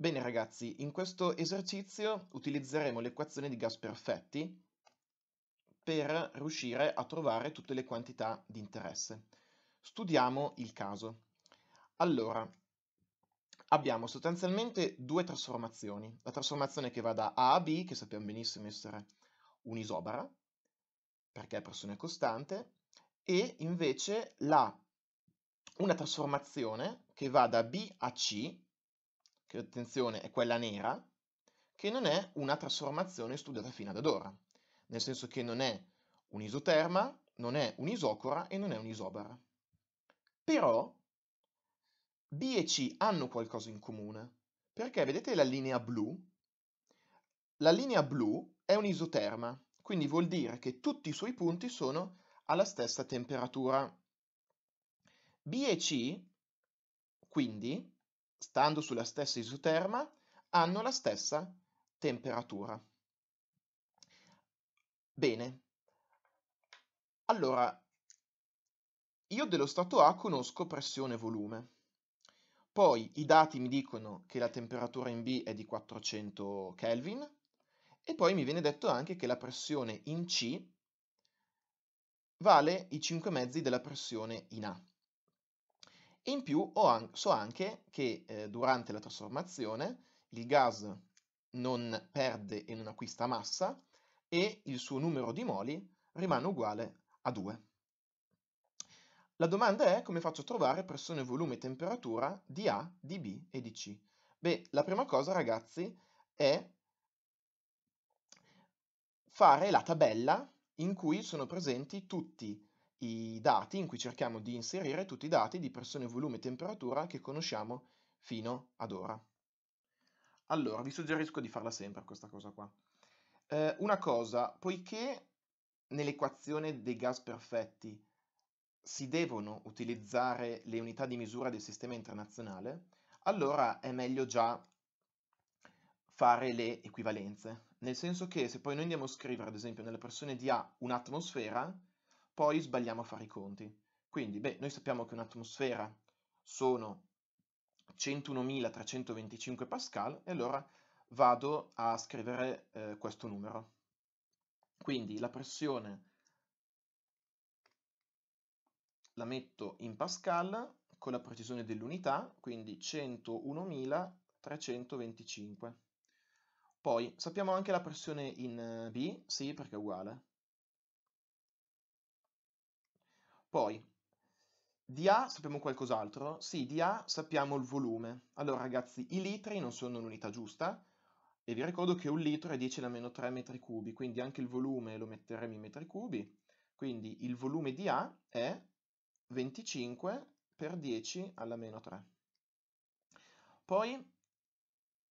Bene ragazzi, in questo esercizio utilizzeremo l'equazione di gas perfetti per riuscire a trovare tutte le quantità di interesse. Studiamo il caso. Allora, abbiamo sostanzialmente due trasformazioni. La trasformazione che va da A a B, che sappiamo benissimo essere un'isobara, perché è pressione costante, e invece la, una trasformazione che va da B a C, che attenzione è quella nera, che non è una trasformazione studiata fino ad ora, nel senso che non è un'isoterma, non è un'isocora e non è un'isobara. Però B e C hanno qualcosa in comune, perché vedete la linea blu? La linea blu è un'isoterma, quindi vuol dire che tutti i suoi punti sono alla stessa temperatura. B e C, quindi, stando sulla stessa isoterma, hanno la stessa temperatura. Bene, allora io dello stato A conosco pressione e volume. Poi i dati mi dicono che la temperatura in B è di 400 Kelvin e poi mi viene detto anche che la pressione in C vale i 5 mezzi della pressione in A in più an so anche che eh, durante la trasformazione il gas non perde e non acquista massa e il suo numero di moli rimane uguale a 2. La domanda è come faccio a trovare pressione, volume e temperatura di A, di B e di C. Beh, la prima cosa ragazzi è fare la tabella in cui sono presenti tutti i i dati in cui cerchiamo di inserire tutti i dati di pressione, volume e temperatura che conosciamo fino ad ora. Allora, vi suggerisco di farla sempre questa cosa qua. Eh, una cosa, poiché nell'equazione dei gas perfetti si devono utilizzare le unità di misura del sistema internazionale, allora è meglio già fare le equivalenze. Nel senso che se poi noi andiamo a scrivere, ad esempio, nella pressione di A un'atmosfera, poi sbagliamo a fare i conti. Quindi, beh, noi sappiamo che un'atmosfera sono 101.325 pascal e allora vado a scrivere eh, questo numero. Quindi la pressione la metto in pascal con la precisione dell'unità, quindi 101.325. Poi sappiamo anche la pressione in eh, B, sì perché è uguale, Poi, di A sappiamo qualcos'altro? Sì, di A sappiamo il volume. Allora ragazzi, i litri non sono l'unità giusta, e vi ricordo che un litro è 10 alla meno 3 metri cubi, quindi anche il volume lo metteremo in metri cubi, quindi il volume di A è 25 per 10 alla meno 3. Poi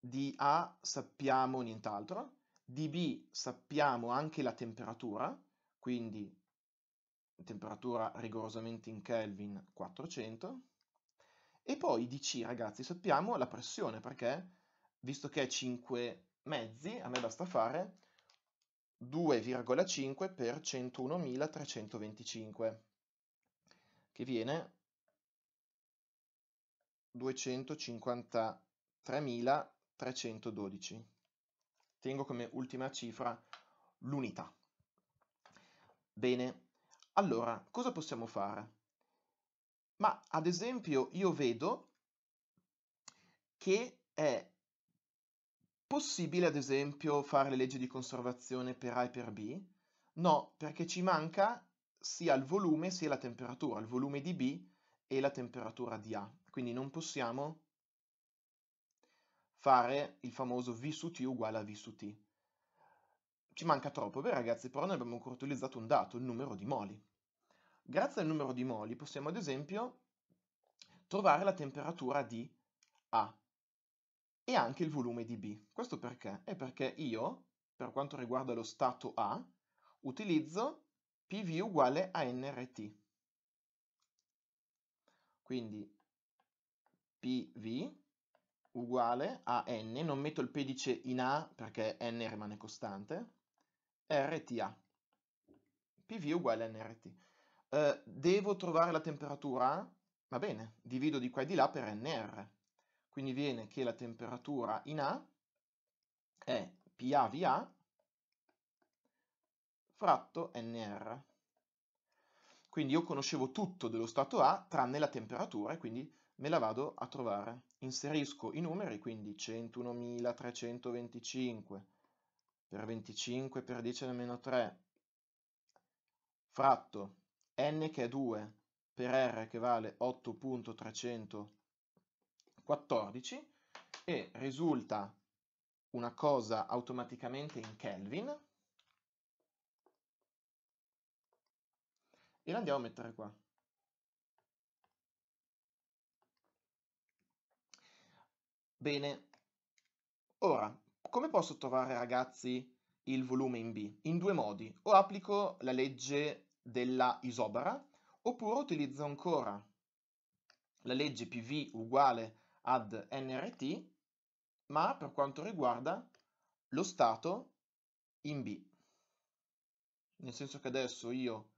di A sappiamo nient'altro, di B sappiamo anche la temperatura, quindi temperatura rigorosamente in Kelvin 400 e poi di C ragazzi sappiamo la pressione perché visto che è 5 mezzi a me basta fare 2,5 per 101.325 che viene 253.312 tengo come ultima cifra l'unità bene allora, cosa possiamo fare? Ma ad esempio io vedo che è possibile ad esempio fare le leggi di conservazione per A e per B? No, perché ci manca sia il volume sia la temperatura, il volume di B e la temperatura di A. Quindi non possiamo fare il famoso V su T uguale a V su T. Ci manca troppo, beh ragazzi, però noi abbiamo ancora utilizzato un dato, il numero di moli. Grazie al numero di moli possiamo ad esempio trovare la temperatura di A e anche il volume di B. Questo perché? È perché io, per quanto riguarda lo stato A, utilizzo PV uguale a NRT. Quindi PV uguale a N, non metto il pedice in A perché N rimane costante, RTA. PV uguale a NRT. Uh, eh, devo trovare la temperatura? Va bene, divido di qua e di là per NR. Quindi viene che la temperatura in A è PAVA fratto NR. Quindi io conoscevo tutto dello stato A tranne la temperatura e quindi me la vado a trovare. Inserisco i numeri, quindi 101.325 per 25 per 10 alla meno 3 fratto n che è 2 per r che vale 8.314 e risulta una cosa automaticamente in Kelvin e la andiamo a mettere qua. Bene, ora come posso trovare ragazzi il volume in B? In due modi, o applico la legge della isobara, oppure utilizzo ancora la legge PV uguale ad NRT, ma per quanto riguarda lo stato in B. Nel senso che adesso io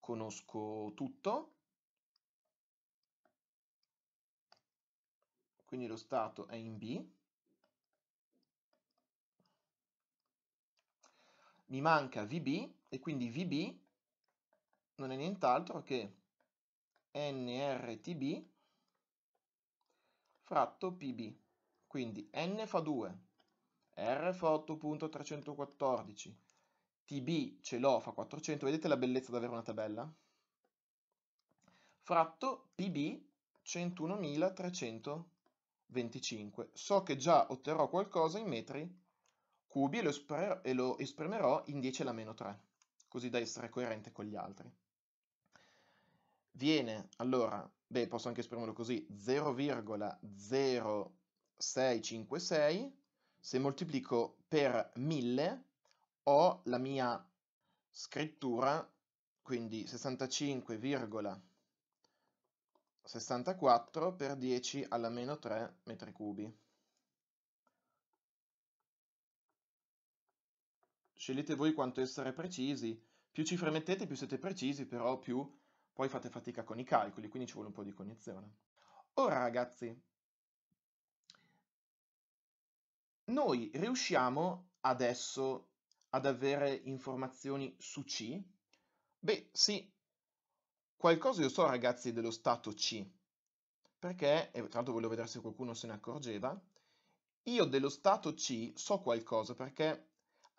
conosco tutto, quindi lo stato è in B, mi manca VB e quindi VB non è nient'altro che nrtb fratto pb. Quindi n fa 2, r fa 8.314, tb ce l'ho fa 400, vedete la bellezza di avere una tabella? Fratto pb 101.325. So che già otterrò qualcosa in metri cubi e lo, espre- e lo esprimerò in 10 alla meno 3, così da essere coerente con gli altri. Viene, allora, beh, posso anche esprimerlo così, 0,0656, se moltiplico per 1000 ho la mia scrittura, quindi 65,64 per 10 alla meno 3 metri cubi. scegliete voi quanto essere precisi, più cifre mettete più siete precisi, però più poi fate fatica con i calcoli, quindi ci vuole un po' di cognizione. Ora ragazzi, noi riusciamo adesso ad avere informazioni su C? Beh sì, qualcosa io so ragazzi dello stato C, perché, e tra l'altro volevo vedere se qualcuno se ne accorgeva, io dello stato C so qualcosa perché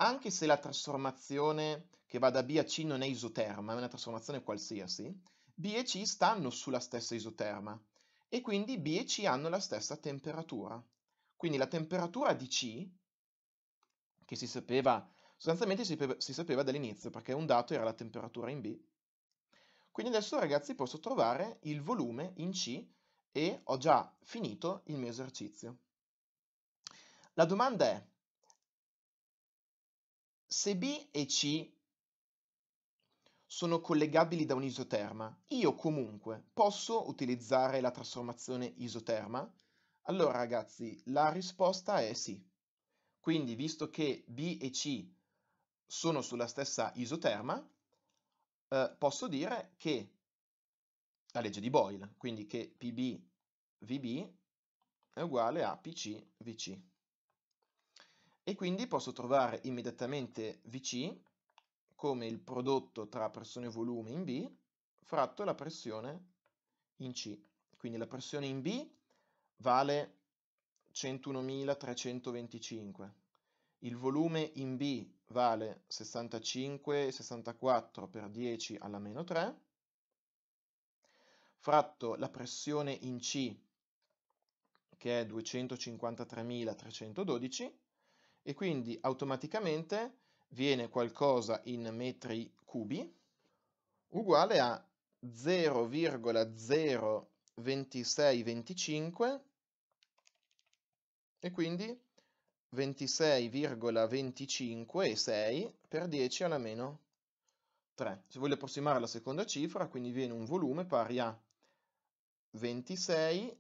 anche se la trasformazione che va da B a C non è isoterma, è una trasformazione qualsiasi, B e C stanno sulla stessa isoterma e quindi B e C hanno la stessa temperatura. Quindi la temperatura di C, che si sapeva, sostanzialmente si, si sapeva dall'inizio, perché un dato era la temperatura in B. Quindi adesso ragazzi posso trovare il volume in C e ho già finito il mio esercizio. La domanda è, se B e C sono collegabili da un isoterma, io comunque posso utilizzare la trasformazione isoterma? Allora ragazzi, la risposta è sì. Quindi, visto che B e C sono sulla stessa isoterma, eh, posso dire che la legge di Boyle, quindi che PB VB è uguale a PC VC e quindi posso trovare immediatamente VC come il prodotto tra pressione e volume in B fratto la pressione in C. Quindi la pressione in B vale 101.325, il volume in B vale 65,64 per 10 alla meno 3, fratto la pressione in C che è 253.312 e quindi automaticamente viene qualcosa in metri cubi uguale a 0,02625 e quindi 26,256 per 10 alla meno 3. Se voglio approssimare la seconda cifra, quindi viene un volume pari a 26.26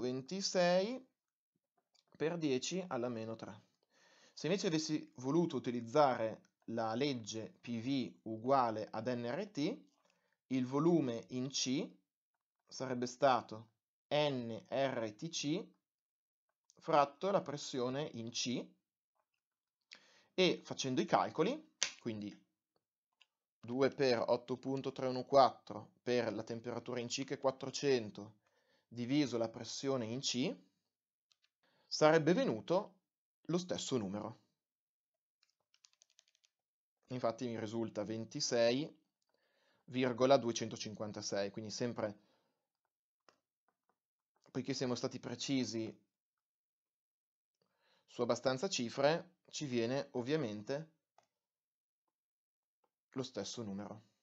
26 per 10 alla meno 3. Se invece avessi voluto utilizzare la legge PV uguale ad nRT, il volume in C sarebbe stato nRTC fratto la pressione in C e facendo i calcoli, quindi 2 per 8.314 per la temperatura in C che è 400 diviso la pressione in C, sarebbe venuto lo stesso numero. Infatti mi risulta 26,256, quindi sempre, poiché siamo stati precisi su abbastanza cifre, ci viene ovviamente lo stesso numero.